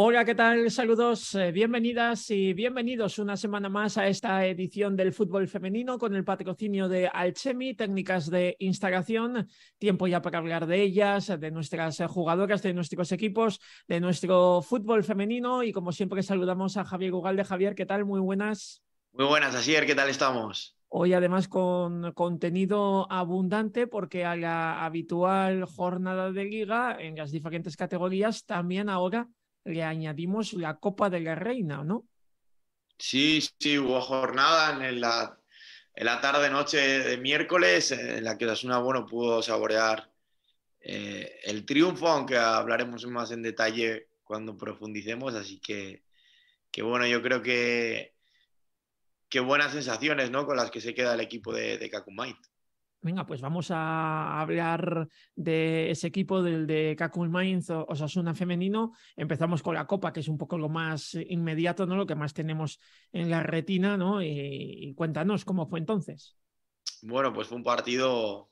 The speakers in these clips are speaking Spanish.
Hola, ¿qué tal? Saludos, eh, bienvenidas y bienvenidos una semana más a esta edición del fútbol femenino con el patrocinio de Alchemi, técnicas de instalación. Tiempo ya para hablar de ellas, de nuestras jugadoras, de nuestros equipos, de nuestro fútbol femenino. Y como siempre, saludamos a Javier de Javier, ¿qué tal? Muy buenas. Muy buenas, Asier, ¿qué tal estamos? Hoy además con contenido abundante porque a la habitual jornada de liga en las diferentes categorías también ahora le añadimos la Copa de la Reina, ¿no? Sí, sí, hubo jornada en la, en la tarde-noche de miércoles en la que Osasuna, bueno, pudo saborear eh, el triunfo, aunque hablaremos más en detalle cuando profundicemos, así que, que bueno, yo creo que, qué buenas sensaciones, ¿no? Con las que se queda el equipo de, de venga, pues vamos a hablar de ese equipo del de Kakul Mainz o Osasuna femenino. Empezamos con la Copa, que es un poco lo más inmediato, ¿no? Lo que más tenemos en la retina, ¿no? Y, cuéntanos cómo fue entonces. Bueno, pues fue un partido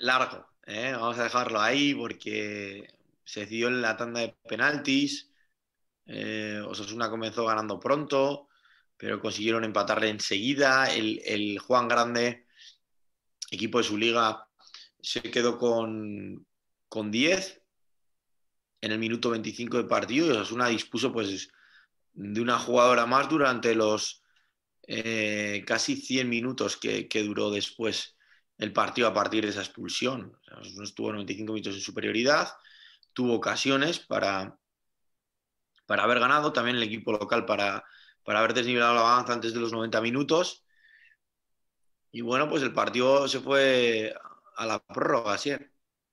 largo, ¿eh? vamos a dejarlo ahí porque se dio en la tanda de penaltis. Eh, Osasuna comenzó ganando pronto, pero consiguieron empatarle enseguida. el Juan Grande equipo de su liga se quedó con, con 10 en el minuto 25 de partido y una dispuso pues, de una jugadora más durante los eh, casi 100 minutos que, duró después el partido a partir de esa expulsión. O estuvo 95 minutos en superioridad, tuvo ocasiones para, para haber ganado, también el equipo local para, para haber desnivelado la balanza antes de los 90 minutos y bueno, pues el partido se fue a la prórroga, ¿sí?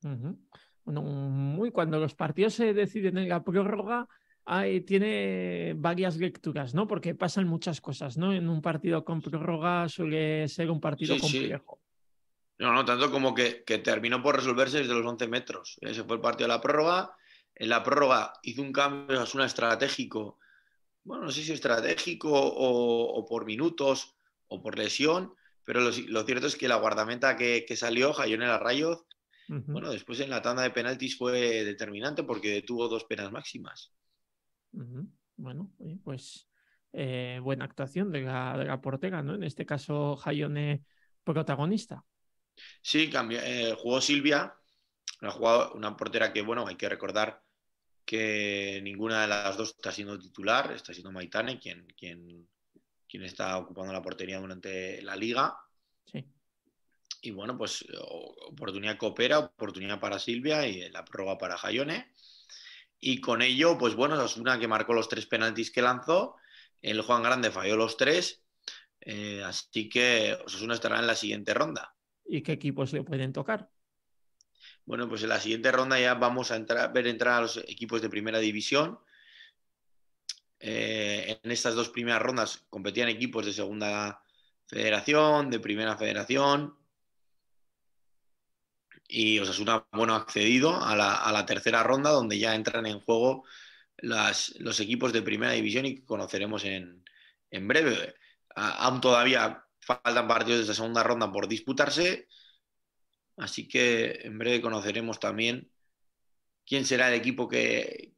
bueno, muy cuando los partidos se deciden en la prórroga, hay, tiene varias lecturas, ¿no? Porque pasan muchas cosas, ¿no? En un partido con prórroga suele ser un partido complejo. No, no, tanto como que, terminó por resolverse desde los 11 metros. Ese eh, fue el partido de la prórroga. En la prórroga hizo un cambio es una estratégico. Bueno, no sé si estratégico o por minutos o por lesión, pero lo, cierto es que la guardameta que, salió, Jaione Larrayos, bueno, después en la tanda de penaltis fue determinante porque detuvo dos penas máximas. Bueno, pues eh, buena actuación de la, de portera, ¿no? En este caso, Jayone protagonista. Sí, cambió, eh, jugó Silvia, una, jugado una portera que, bueno, hay que recordar que ninguna de las dos está siendo titular, está siendo Maitane quien, quien quien está ocupando la portería durante la liga. Sí. Y bueno, pues oportunidad coopera, oportunidad para Silvia y la prueba para Jayone. Y con ello, pues bueno, Sasuna que marcó los tres penaltis que lanzó, el Juan Grande falló los tres, eh, así que Sasuna estará en la siguiente ronda. ¿Y qué equipos le pueden tocar? Bueno, pues en la siguiente ronda ya vamos a entrar, ver entrar a los equipos de primera división, eh, en estas dos primeras rondas competían equipos de segunda federación, de primera federación. Y Osasuna, bueno, accedido a la, tercera ronda, donde ya entran en juego los equipos de primera división y conoceremos en, breve. aún todavía faltan partidos de esa segunda ronda por disputarse. Así que en breve conoceremos también quién será el equipo que,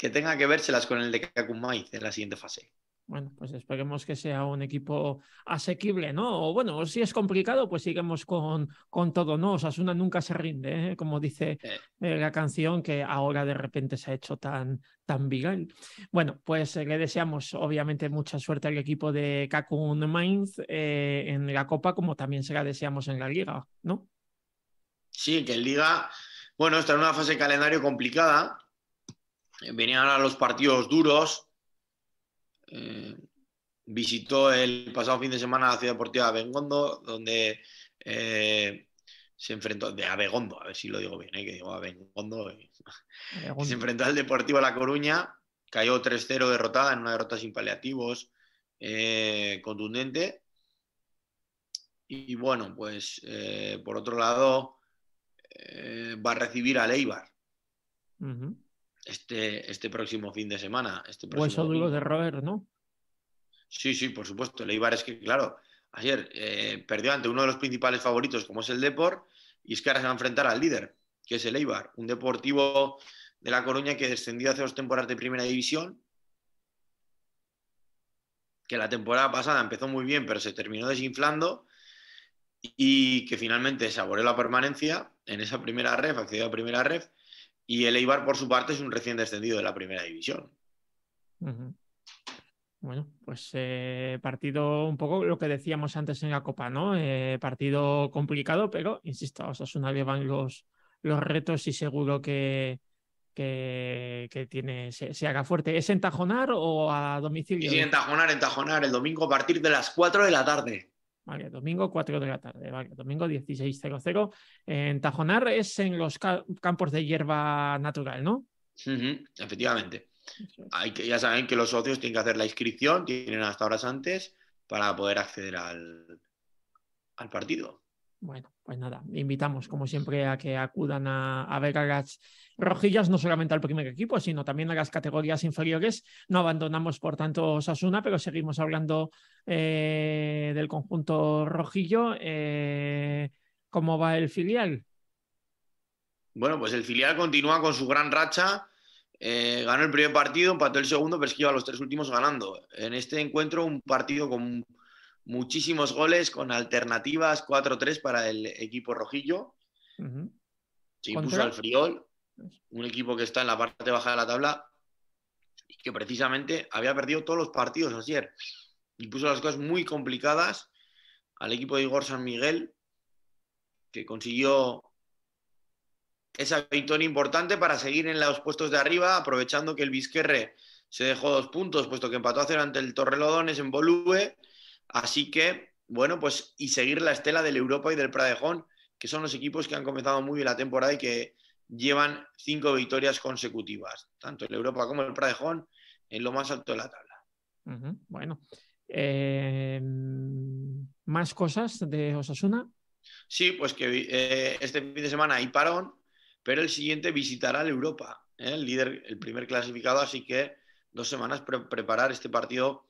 que tenga que vérselas con el de Mainz en la siguiente fase. Bueno, pues esperemos que sea un equipo asequible, ¿no? O bueno, si es complicado, pues sigamos con, con todo, ¿no? O sea, una nunca se rinde, ¿eh? como dice eh, la canción que ahora de repente se ha hecho tan, tan viral. Bueno, pues eh, le deseamos obviamente mucha suerte al equipo de Kakun Mainz en la Copa, como también se la deseamos en la Liga, ¿no? Sí, que el Liga, bueno, está en una fase de calendario complicada, venían a los partidos duros. Eh, visitó el pasado fin de semana la Ciudad Deportiva de Abengondo, donde eh, se enfrentó, de Abegondo, a ver si lo digo bien, eh, que digo se enfrentó al Deportivo La Coruña, cayó 3-0 derrotada en una derrota sin paliativos, contundente. Y, bueno, pues por otro lado, va a recibir a Leibar. Este, este, próximo fin de semana. Este eso digo de Robert, ¿no? Sí, sí, por supuesto. El Eibar es que, claro, ayer eh, perdió ante uno de los principales favoritos, como es el Deport, y es que ahora se va a enfrentar al líder, que es el Eibar, un deportivo de La Coruña que descendió hace dos temporadas de primera división, que la temporada pasada empezó muy bien, pero se terminó desinflando y que finalmente saboreó la permanencia en esa primera ref, accedió a primera ref, y el Eibar, por su parte, es un recién descendido de la primera división. Bueno, pues eh, partido un poco lo que decíamos antes en la Copa, ¿no? Eh, partido complicado, pero insisto, su van los, los retos y seguro que, que, tiene, se, haga fuerte. ¿Es entajonar o a domicilio? Sí, entajonar, entajonar, el domingo a partir de las 4 de la tarde. Vale, domingo 4 de la tarde, vale, domingo 16.00. En Tajonar es en los campos de hierba natural, ¿no? efectivamente. ya saben que los socios tienen que hacer la inscripción, tienen hasta horas antes para poder acceder al partido. Bueno, pues nada, invitamos como siempre a que acudan a, ver a las rojillas, no solamente al primer equipo, sino también a las categorías inferiores. No abandonamos, por tanto, Sasuna, pero seguimos hablando eh, del conjunto rojillo. Eh, ¿Cómo va el filial? Bueno, pues el filial continúa con su gran racha. Eh, ganó el primer partido, empató el segundo, pero es que iba a los tres últimos ganando. En este encuentro, un partido con muchísimos goles con alternativas 4-3 para el equipo rojillo. Se impuso al Friol, pues. un equipo que está en la parte baja de la tabla y que precisamente había perdido todos los partidos ayer. Y puso las cosas muy complicadas al equipo de Igor San Miguel, que consiguió esa victoria importante para seguir en los puestos de arriba, aprovechando que el Vizquerre se dejó dos puntos, puesto que empató a ante el Torrelodones en Bolúe Así que, bueno, pues y seguir la estela del Europa y del Pradejón, que son los equipos que han comenzado muy bien la temporada y que llevan cinco victorias consecutivas, tanto el Europa como el Pradejón, en lo más alto de la tabla. Bueno, eh, ¿más cosas de Osasuna? Sí, pues que eh, este fin de semana hay parón, pero el siguiente visitará el Europa, ¿eh? el líder, el primer clasificado, así que dos semanas para preparar este partido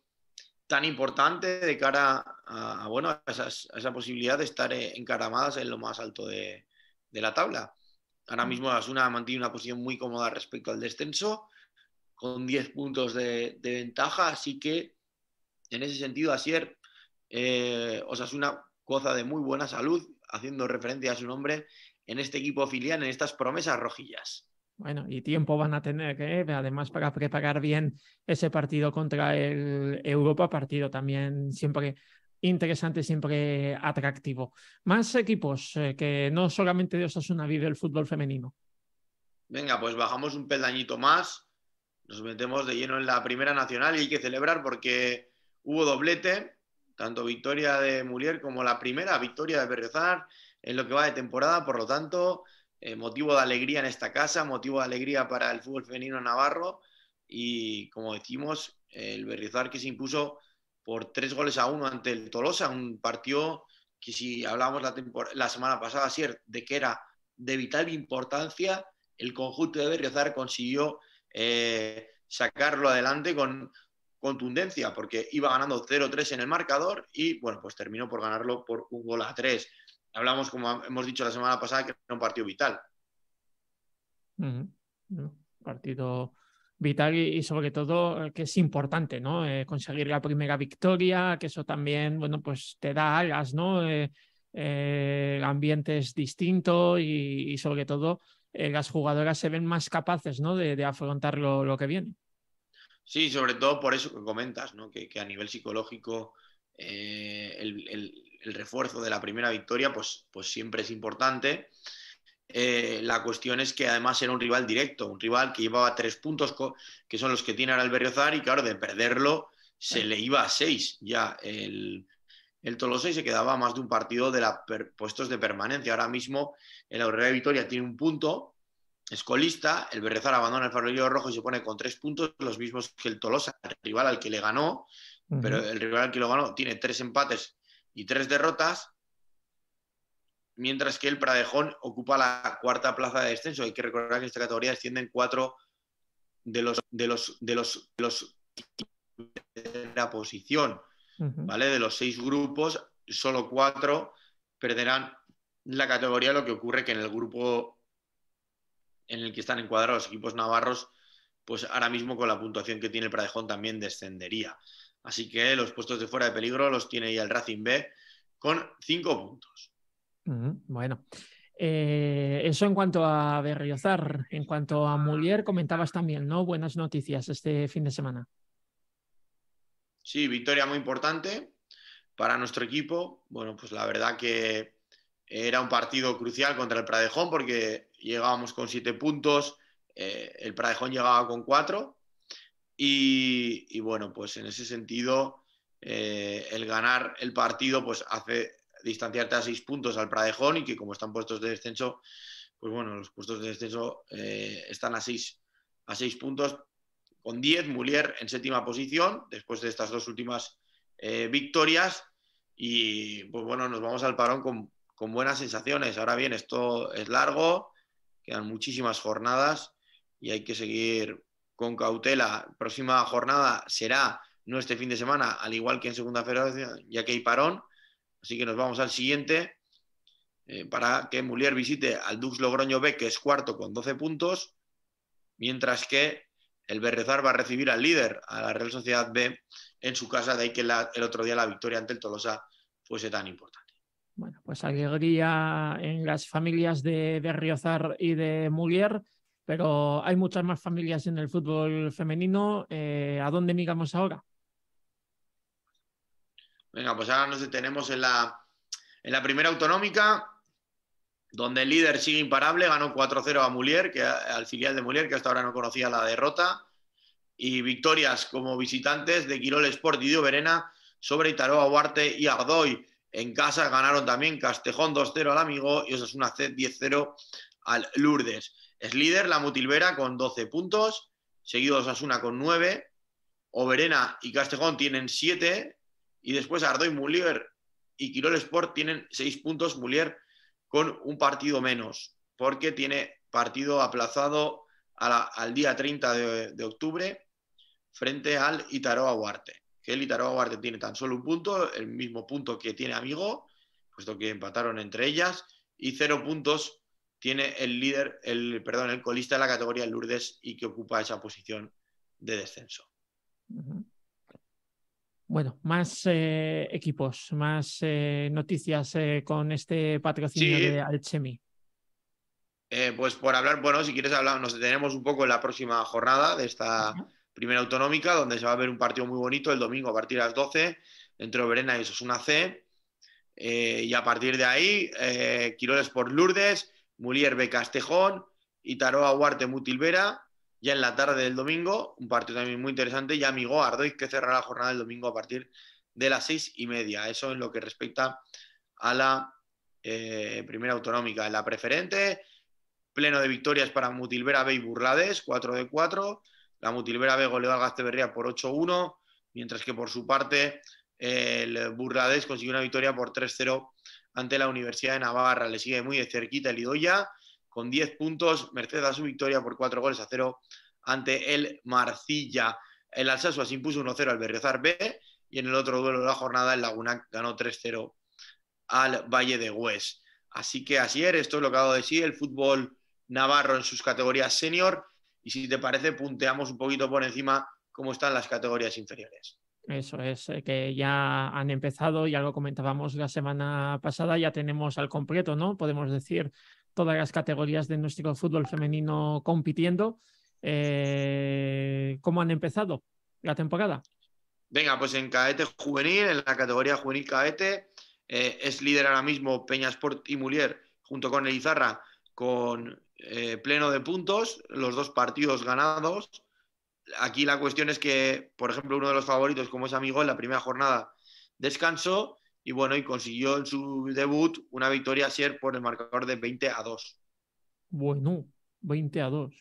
tan importante de cara a, bueno, a esa posibilidad de estar eh, encaramadas en lo más alto de, la tabla. Ahora mm. mismo Asuna mantiene una posición muy cómoda respecto al descenso, con 10 puntos de, ventaja, así que en ese sentido, Asier, eh, Osasuna goza de muy buena salud, haciendo referencia a su nombre en este equipo filial, en estas promesas rojillas. Bueno, y tiempo van a tener, que eh, además, para preparar bien ese partido contra el Europa, partido también siempre interesante, siempre atractivo. Más equipos eh, que no solamente de Osasuna vive el fútbol femenino. Venga, pues bajamos un peldañito más, nos metemos de lleno en la primera nacional y hay que celebrar porque hubo doblete, tanto victoria de Muriel como la primera victoria de Berrezar en lo que va de temporada, por lo tanto eh, motivo de alegría en esta casa, motivo de alegría para el fútbol femenino navarro y como decimos, el Berriozar que se impuso por tres goles a uno ante el Tolosa, un partido que si hablábamos la, semana pasada, cierto, de que era de vital importancia, el conjunto de Berriozar consiguió eh, sacarlo adelante con contundencia, porque iba ganando 0-3 en el marcador y, bueno, pues terminó por ganarlo por un gol a tres hablamos, como hemos dicho la semana pasada, que era un partido vital. partido vital y, sobre todo eh, que es importante, ¿no? Eh, conseguir la primera victoria, que eso también, bueno, pues te da alas, ¿no? el eh, ambiente es distinto y, sobre todo las jugadoras se ven más capaces, ¿no? De, afrontar lo, que viene. Sí, sobre todo por eso que comentas, ¿no? Que, a nivel psicológico el el refuerzo de la primera victoria, pues, pues siempre es importante. Eh, la cuestión es que además era un rival directo, un rival que llevaba tres puntos, que son los que tiene ahora el Berriozar, y claro, de perderlo se le iba a seis. Ya el, el Tolosa se quedaba más de un partido de la puestos de permanencia. Ahora mismo el de Vitoria tiene un punto, escolista, el Berriozar abandona el farolillo rojo y se pone con tres puntos, los mismos que el Tolosa, el rival al que le ganó, pero el rival al que lo ganó tiene tres empates y tres derrotas, mientras que el Pradejón ocupa la cuarta plaza de descenso. Hay que recordar que en esta categoría descienden cuatro de los de los de los, de los la posición, ¿vale? De los seis grupos, solo cuatro perderán la categoría, lo que ocurre que en el grupo en el que están encuadrados los equipos navarros, pues ahora mismo con la puntuación que tiene el Pradejón también descendería. Así que los puestos de fuera de peligro los tiene ya el Racing B con cinco puntos. Mm, bueno, eh, eso en cuanto a Berriozar. En cuanto a Mulier, comentabas también, ¿no? Buenas noticias este fin de semana. Sí, victoria muy importante para nuestro equipo. Bueno, pues la verdad que era un partido crucial contra el Pradejón porque llegábamos con siete puntos, eh, el Pradejón llegaba con cuatro y, bueno, pues en ese sentido, eh, el ganar el partido pues hace distanciarte a seis puntos al Pradejón y que como están puestos de descenso, pues bueno, los puestos de descenso eh, están a seis, a puntos, con 10, Mulier en séptima posición, después de estas dos últimas eh, victorias. Y pues bueno, nos vamos al parón con, con, buenas sensaciones. Ahora bien, esto es largo, quedan muchísimas jornadas y hay que seguir con cautela. Próxima jornada será no este fin de semana, al igual que en Segunda Federación, ya que hay parón. Así que nos vamos al siguiente eh, para que Mulier visite al Dux Logroño B, que es cuarto con 12 puntos, mientras que el Berrezar va a recibir al líder, a la Real Sociedad B, en su casa, de ahí que el otro día la victoria ante el Tolosa fuese tan importante. Bueno, pues alegría en las familias de Berriozar y de Mulier pero hay muchas más familias en el fútbol femenino. Eh, ¿A dónde migamos ahora? Venga, pues ahora nos detenemos en la, en la primera autonómica, donde el líder sigue imparable, ganó 4-0 a Mulier, que, al filial de Mulier, que hasta ahora no conocía la derrota, y victorias como visitantes de Quirol Sport y de Verena sobre Itaroa, Huarte y Ardoy. En casa ganaron también Castejón 2-0 al Amigo y Osasuna C 10-0 al Lourdes. Es líder la Mutilvera con 12 puntos, seguidos Asuna con 9, Oberena y Castejón tienen 7 y después Ardoy Mulier y Quirol Sport tienen 6 puntos, Mulier con un partido menos, porque tiene partido aplazado al día 30 de, octubre frente al Itaroa Huarte. Que el Itaroa Huarte tiene tan solo un punto, el mismo punto que tiene Amigo, puesto que empataron entre ellas, y 0 puntos tiene el líder, el, perdón, el colista de la categoría Lourdes y que ocupa esa posición de descenso. Bueno, más eh, equipos, más eh, noticias eh, con este patrocinio de Alchemy. pues por hablar, bueno, si quieres hablar, nos detenemos un poco en la próxima jornada de esta primera autonómica, donde se va a ver un partido muy bonito el domingo a partir de las 12 entre Verena y eso es una C. y a partir de ahí, Quiroles por Lourdes, Mulier Castejón y Taroa Huarte Mutilvera. Ya en la tarde del domingo, un partido también muy interesante, y amigo Ardoy, que cerrará la jornada del domingo a partir de las seis y media. Eso en lo que respecta a la eh, primera autonómica. la preferente, pleno de victorias para Mutilvera B y Burlades, 4 de 4. La Mutilvera B goleó al Gasteberría por 8-1, mientras que por su parte el Burlades consiguió una victoria por 3-0 ante la Universidad de Navarra. Le sigue muy de cerquita el Idoya con 10 puntos. Mercedes a su victoria por 4 goles a 0 ante el Marcilla. El Alsasua se impuso 1-0 al Berriozar B y en el otro duelo de la jornada el Laguna ganó 3-0 al Valle de Hues. Así que así es, esto es lo que ha dado de sí el fútbol navarro en sus categorías senior y si te parece punteamos un poquito por encima cómo están las categorías inferiores. Eso es, eh, que ya han empezado, ya lo comentábamos la semana pasada, ya tenemos al completo, ¿no? Podemos decir todas las categorías de nuestro fútbol femenino compitiendo. Eh, ¿Cómo han empezado la temporada? Venga, pues en caete juvenil, en la categoría juvenil caete, eh, es líder ahora mismo Peñasport y Mulier, junto con Elizarra, con pleno de puntos, los dos partidos ganados aquí la cuestión es que, por ejemplo, uno de los favoritos, como es Amigo, en la primera jornada descansó y bueno, y consiguió en su debut una victoria a por el marcador de 20 a 2. Bueno, 20 a 2.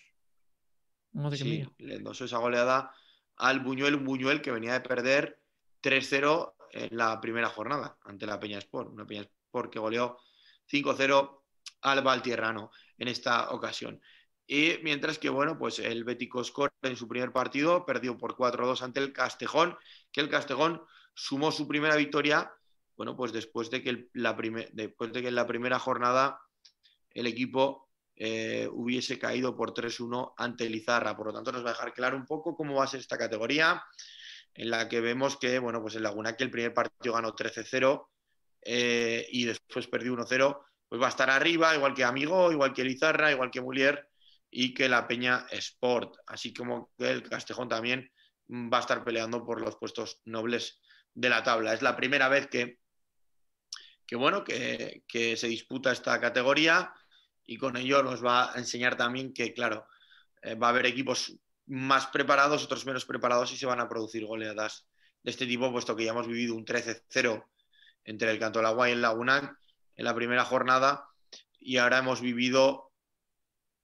No sé sí, le endosó esa goleada al Buñuel, Buñuel que venía de perder 3-0 en la primera jornada ante la Peña Sport, una Peña Sport que goleó 5-0 al Valtierrano en esta ocasión. Y mientras que, bueno, pues el en su primer partido perdió por 4-2 ante el Castejón, que el Castejón sumó su primera victoria, bueno, pues después de que, la, primer, después de que en la primera jornada el equipo eh, hubiese caído por 3-1 ante Lizarra. Por lo tanto, nos va a dejar claro un poco cómo va a ser esta categoría, en la que vemos que, bueno, pues en Laguna que el primer partido ganó 13-0 eh, y después perdió 1-0, pues va a estar arriba, igual que Amigo, igual que Lizarra, igual que Mulier y que la Peña Sport, así como que el Castejón también mm, va a estar peleando por los puestos nobles de la tabla. Es la primera vez que, bueno, que, se disputa esta categoría y con ello nos va a enseñar también que, claro, eh, va a haber equipos más preparados, otros menos preparados y se van a producir goleadas de este tipo, puesto que ya hemos vivido un 13-0 entre el Cantolagua y el Laguna en la primera jornada y ahora hemos vivido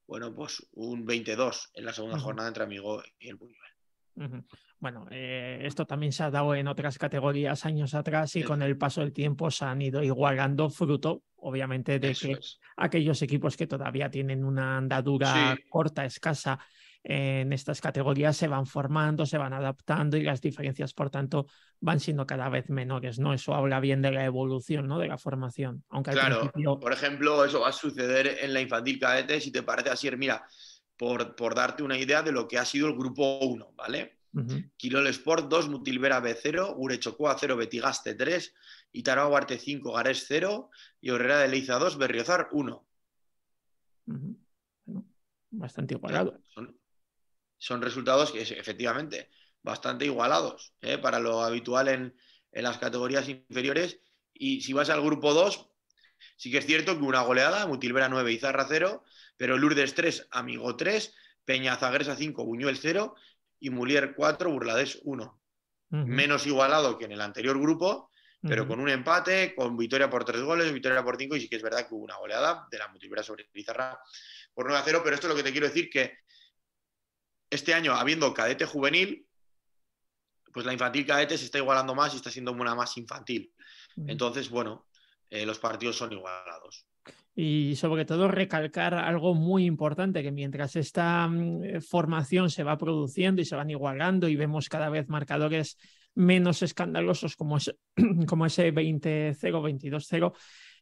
bueno, pues un 22 en la segunda jornada entre Amigo y el Buñuel. Bueno, eh, esto también se ha dado en otras categorías años atrás y con el paso del tiempo se han ido igualando fruto, obviamente, de que aquellos equipos que todavía tienen una andadura corta, escasa, en estas categorías se van formando, se van adaptando y las diferencias, por tanto, van siendo cada vez menores, ¿no? Eso habla bien de la evolución, ¿no? De la formación. Aunque claro, por ejemplo, eso va a suceder en la infantil cadete, si te parece así, mira, por, por darte una idea de lo que ha sido el grupo 1, ¿vale? Uh Sport 2, Mutilvera B0, Urechocua 0, Betigaste 3, Itaraguarte 5, Gares 0 y Herrera de Leiza 2, Berriozar 1. bastante igualado son resultados que efectivamente bastante igualados ¿eh? para lo habitual en, las categorías inferiores. Y si vas al grupo 2, sí que es cierto que una goleada, Mutilvera 9, Izarra 0, pero Lourdes 3, Amigo 3, Peñazagresa 5, Buñuel 0 y Mulier 4, Burlades 1. Menos igualado que en el anterior grupo, pero con un empate, con victoria por 3 goles, victoria por 5 y sí que es verdad que hubo una goleada de la Mutilvera sobre Izarra por 9 a 0, pero esto es lo que te quiero decir que este año, habiendo cadete juvenil, pues la infantil cadete se está igualando más y está siendo una más infantil. Entonces, bueno, eh, los partidos son igualados. Y sobre todo recalcar algo muy importante, que mientras esta mm, formación se va produciendo y se van igualando y vemos cada vez marcadores menos escandalosos como, ese 20-0, 22-0,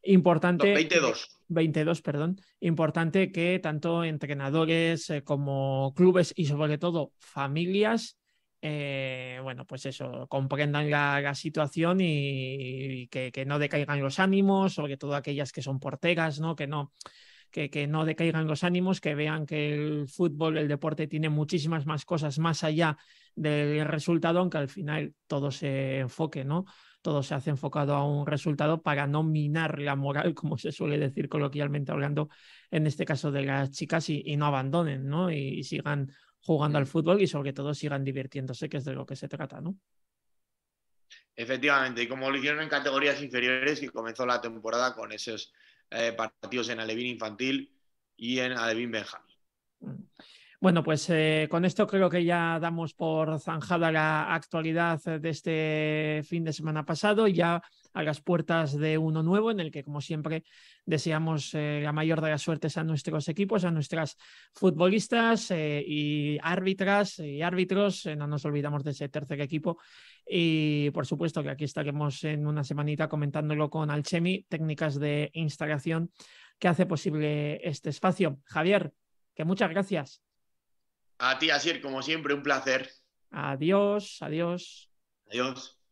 importante... 22. 22, perdón, importante que tanto entrenadores eh, como clubes y sobre todo familias, eh, bueno, pues eso, comprendan la, situación y, que, no decaigan los ánimos, sobre todo aquellas que son porteras, ¿no? Que no. que no decaigan los ánimos, que vean que el fútbol, el deporte tiene muchísimas más cosas más allá del resultado, aunque al final todo se enfoque, ¿no? todo se hace enfocado a un resultado para no minar la moral, como se suele decir coloquialmente hablando, en este caso de las chicas, y, no abandonen, ¿no? Y, sigan jugando al fútbol y sobre todo sigan divirtiéndose, que es de lo que se trata, ¿no? Efectivamente, y como lo hicieron en categorías inferiores, y comenzó la temporada con esos eh, partidos en Alevín Infantil y en Alevín Benjamín. Mm. Bueno, pues eh, con esto creo que ya damos por zanjada la actualidad de este fin de semana pasado, ya a las puertas de uno nuevo, en el que, como siempre, deseamos eh, la mayor de las suertes a nuestros equipos, a nuestras futbolistas eh, y árbitras y árbitros. no nos olvidamos de ese tercer equipo. Y por supuesto que aquí estaremos en una semanita comentándolo con Alchemi, técnicas de instalación que hace posible este espacio. Javier, que muchas gracias. A ti, Asir, como siempre, un placer. Adiós, adiós. Adiós.